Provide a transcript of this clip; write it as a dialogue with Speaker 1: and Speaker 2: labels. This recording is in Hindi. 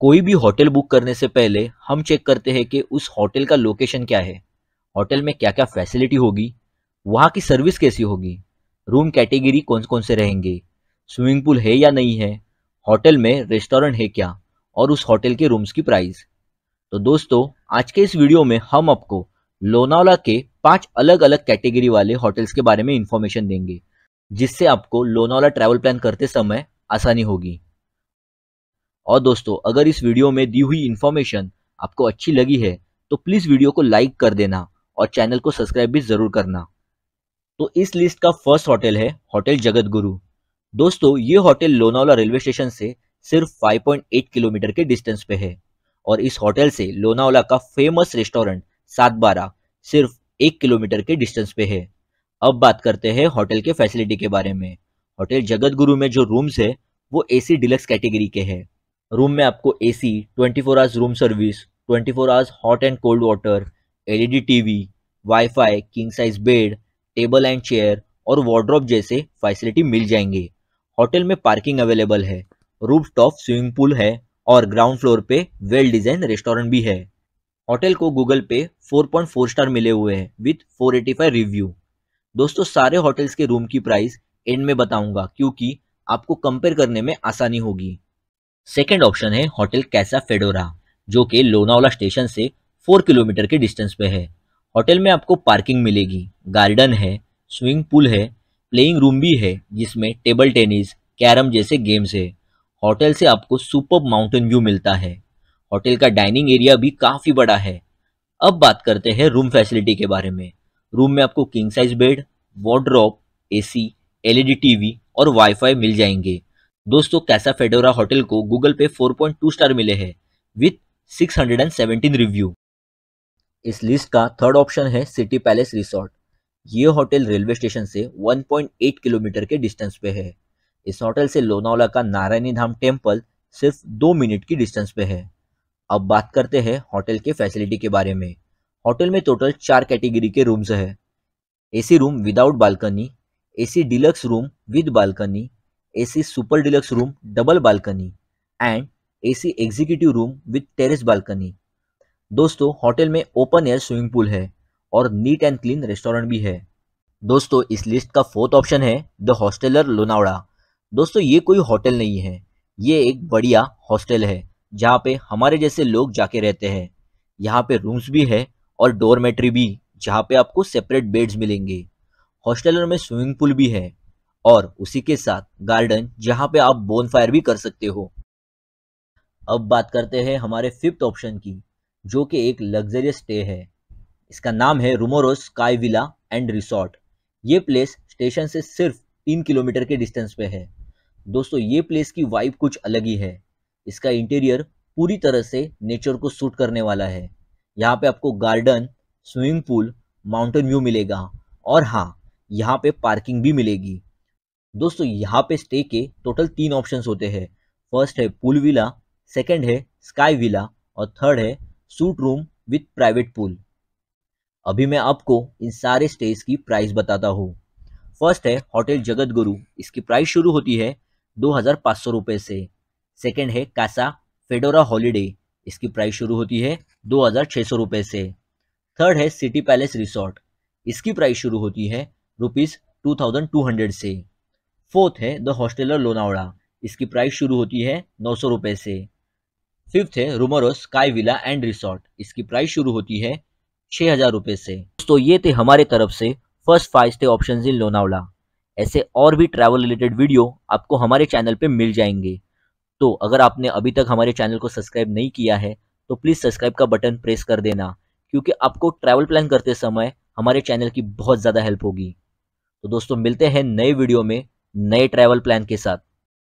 Speaker 1: कोई भी होटल बुक करने से पहले हम चेक करते हैं कि उस होटल का लोकेशन क्या है होटल में क्या क्या फैसिलिटी होगी वहाँ की सर्विस कैसी होगी रूम कैटेगरी कौन कौन से रहेंगे स्विमिंग पूल है या नहीं है होटल में रेस्टोरेंट है क्या और उस होटल के रूम्स की प्राइस तो दोस्तों आज के इस वीडियो में हम आपको लोनावला के पांच अलग अलग कैटेगरी वाले होटल्स के बारे में इंफॉर्मेशन देंगे जिससे आपको लोनावला ट्रैवल प्लान करते समय आसानी होगी और दोस्तों अगर इस वीडियो में दी हुई इन्फॉर्मेशन आपको अच्छी लगी है तो प्लीज़ वीडियो को लाइक कर देना और चैनल को सब्सक्राइब भी ज़रूर करना तो इस लिस्ट का फर्स्ट होटल है होटल जगत गुरु दोस्तों ये होटल लोनावला रेलवे स्टेशन से सिर्फ 5.8 किलोमीटर के डिस्टेंस पे है और इस होटल से लोनावला का फेमस रेस्टोरेंट सात बारह सिर्फ एक किलोमीटर के डिस्टेंस पे है अब बात करते हैं होटल के फैसिलिटी के बारे में होटल जगत गुरु में जो रूम्स है वो एसी डिलक्स कैटेगरी के हैं रूम में आपको AC 24 four hours room service 24 four hours hot and cold water LED TV wifi king size bed table and chair और वार्ड्रॉप जैसे फैसिलिटी मिल जाएंगे होटल में पार्किंग अवेलेबल है रूफ टॉप स्विमिंग पूल है और ग्राउंड फ्लोर पे वेल डिजाइन रेस्टोरेंट भी है होटल को गूगल पे 4.4 स्टार मिले हुए हैं विथ 485 रिव्यू दोस्तों सारे होटल्स के रूम की प्राइस एंड में बताऊंगा क्योंकि आपको कंपेयर करने में आसानी होगी सेकेंड ऑप्शन है होटल कैसा फेडोरा जो कि लोनावाला स्टेशन से फोर किलोमीटर के डिस्टेंस पे है होटल में आपको पार्किंग मिलेगी गार्डन है स्विमिंग पूल है प्लेइंग रूम भी है जिसमें टेबल टेनिस कैरम जैसे गेम्स है होटल से आपको सुपर माउंटेन व्यू मिलता है होटल का डाइनिंग एरिया भी काफ़ी बड़ा है अब बात करते हैं रूम फैसिलिटी के बारे में रूम में आपको king size bed wardrobe AC LED TV और वाईफाई मिल जाएंगे दोस्तों कैसा फेडोरा होटल को गूगल पे 4.2 स्टार मिले हैं विथ 617 रिव्यू इस लिस्ट का थर्ड ऑप्शन है सिटी पैलेस रिसोर्ट ये होटल रेलवे स्टेशन से 1.8 किलोमीटर के डिस्टेंस पे है इस होटल से लोनावला का नारायणी धाम टेम्पल सिर्फ दो मिनट की डिस्टेंस पे है अब बात करते हैं होटल के फैसिलिटी के बारे में होटल में टोटल चार कैटेगरी के रूम्स है AC room without balcony AC deluxe room with balcony AC super deluxe room double balcony and AC executive room with terrace balcony दोस्तों होटल में ओपन एयर स्विमिंग पूल है और नीट एंड क्लीन रेस्टोरेंट भी है दोस्तों इस लिस्ट का फोर्थ ऑप्शन है द हॉस्टेलर लोनावड़ा दोस्तों ये कोई होटल नहीं है ये एक बढ़िया हॉस्टल है जहाँ पे हमारे जैसे लोग जाके रहते हैं यहाँ पे रूम्स भी है और डोरमेट्री भी जहाँ पे आपको सेपरेट बेड्स मिलेंगे हॉस्टेलर में स्विमिंग पूल भी है और उसी के साथ गार्डन जहां पे आप बोन फायर भी कर सकते हो अब बात करते हैं हमारे फिफ्थ ऑप्शन की जो कि एक लग्जरियस स्टे है इसका नाम है रूमोरोस स्काई विला एंड रिसोर्ट ये प्लेस स्टेशन से सिर्फ तीन किलोमीटर के डिस्टेंस पे है दोस्तों ये प्लेस की वाइब कुछ अलग ही है इसका इंटीरियर पूरी तरह से नेचर को सूट करने वाला है यहाँ पे आपको garden swimming pool mountain view मिलेगा और हाँ यहाँ पे पार्किंग भी मिलेगी दोस्तों यहाँ पे स्टे के टोटल तीन ऑप्शंस होते हैं फर्स्ट है पूल विला सेकंड है स्काई विला और थर्ड है suite room with private pool अभी मैं आपको इन सारे स्टेज की प्राइस बताता हूँ फर्स्ट है होटल जगत गुरु इसकी प्राइस शुरू होती है दो हज़ार पाँच सौ रुपये से सेकेंड है कासा फेडोरा हॉलीडे इसकी प्राइस शुरू होती है दो हज़ार छः सौ रुपये से थर्ड है सिटी पैलेस रिसोर्ट इसकी प्राइस शुरू होती है rupees two thousand two hundred से फोर्थ है द हॉस्टेलर लोनावड़ा इसकी प्राइस शुरू होती है नौ सौ रुपये से फिफ्थ है रूमोरो स्काई विला एंड रिसोर्ट इसकी प्राइस शुरू होती है छः हज़ार रुपये से दोस्तों ये थे हमारे तरफ से फर्स्ट फाइव थे ऑप्शन इन लोनावला ऐसे और भी ट्रैवल रिलेटेड वीडियो आपको हमारे चैनल पर मिल जाएंगे तो अगर आपने अभी तक हमारे चैनल को सब्सक्राइब नहीं किया है तो प्लीज़ सब्सक्राइब का बटन प्रेस कर देना क्योंकि आपको ट्रैवल प्लान करते समय हमारे चैनल की बहुत ज़्यादा हेल्प होगी तो दोस्तों मिलते हैं नए वीडियो में नए ट्रैवल प्लान के साथ